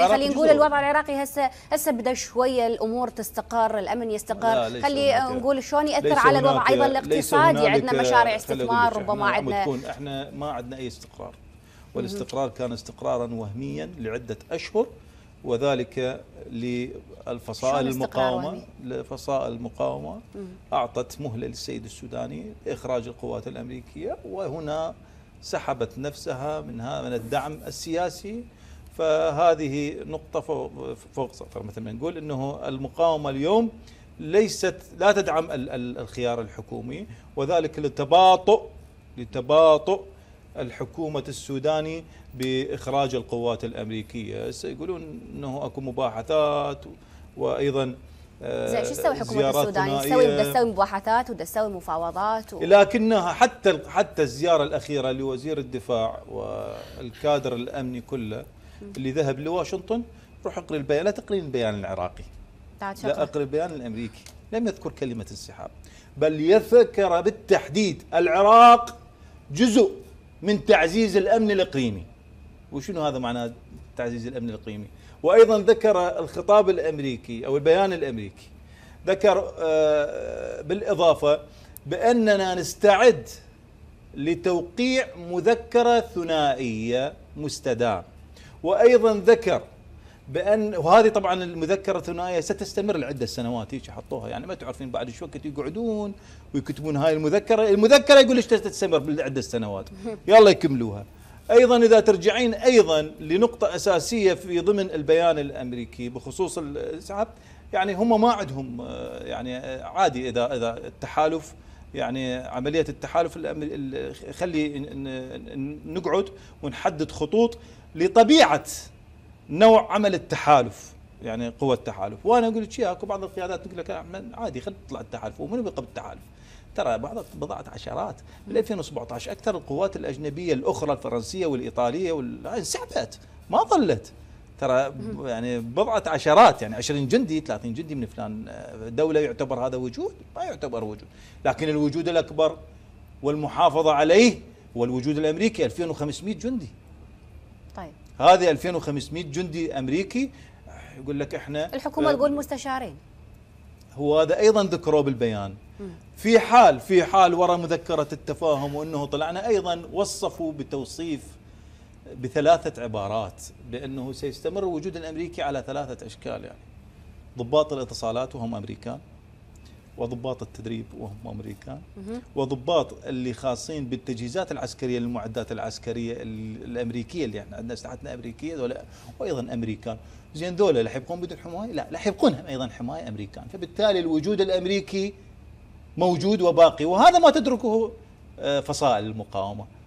يعني خلينا نقول الوضع العراقي هسه هسه بدا شويه الامور تستقر الامن يستقر خلي نقول شلون ياثر على الوضع ايضا الاقتصادي عندنا مشاريع استثمار ربما عندنا احنا ما عندنا اي استقرار والاستقرار كان استقرارا وهميا لعده اشهر وذلك للفصائل المقاومه لفصائل المقاومه اعطت مهله للسيد السوداني لاخراج القوات الامريكيه وهنا سحبت نفسها من من الدعم السياسي فهذه نقطة فوق سطر مثل ما نقول أنه المقاومة اليوم ليست لا تدعم الخيار الحكومي وذلك لتباطؤ لتباطؤ الحكومة السوداني بإخراج القوات الأمريكية سيقولون أنه أكو مباحثات وأيضا آه، زين شو تسوي حكومه السودان؟ تسوي تسوي مباحثات وتسوي تسوي مفاوضات و... لكنها حتى حتى الزياره الاخيره لوزير الدفاع والكادر الامني كله اللي ذهب لواشنطن روح اقري البيان لا تقري البيان العراقي لا اقري البيان الامريكي لم يذكر كلمه انسحاب بل يذكر بالتحديد العراق جزء من تعزيز الامن الاقليمي وشنو هذا معناه تعزيز الامن الاقليمي وايضا ذكر الخطاب الامريكي او البيان الامريكي ذكر آه، بالاضافه باننا نستعد لتوقيع مذكره ثنائيه مستدام وايضا ذكر بان وهذه طبعا المذكره الثنائيه ستستمر لعده سنوات هيك حطوها يعني ما تعرفين بعد شو وقت يقعدون ويكتبون هاي المذكره، المذكره يقول لك تستمر لعده سنوات، يلا يكملوها. ايضا اذا ترجعين ايضا لنقطه اساسيه في ضمن البيان الامريكي بخصوص يعني هم ما عندهم آه، يعني آه، عادي اذا اذا التحالف يعني عمليه التحالف خلي نقعد ونحدد خطوط لطبيعه نوع عمل التحالف يعني قوى التحالف وانا اقول لك اكو بعض القيادات تقول لك عادي خلي تطلع التحالف ومن بيقبل التحالف ترى بعض بضعة عشرات من 2017 اكثر القوات الاجنبيه الاخرى الفرنسيه والايطاليه وال... انسحبت ما ظلت ترى يعني بضعة عشرات يعني 20 جندي 30 جندي من فلان آه، دولة يعتبر هذا وجود ما يعتبر وجود لكن الوجود الأكبر والمحافظة عليه هو الوجود الأمريكي 2500 جندي طيب هذه 2500 جندي أمريكي يقول لك احنا الحكومة آه، تقول مستشارين هو هذا أيضا ذكروا بالبيان في حال في حال وراء مذكرة التفاهم وأنه طلعنا أيضا وصفوا بتوصيف بثلاثة عبارات بأنه سيستمر الوجود الأمريكي على ثلاثة أشكال يعني ضباط الاتصالات وهم أمريكان وضباط التدريب وهم امريكان وضباط اللي خاصين بالتجهيزات العسكريه للمعدات العسكريه الامريكيه اللي احنا عندنا اسلحتنا امريكيه ذولا وايضا امريكان زين ذولا لا يبقون بدون حمايه لا لا يبقون ايضا حمايه امريكان فبالتالي الوجود الامريكي موجود وباقي وهذا ما تدركه آه، فصائل المقاومه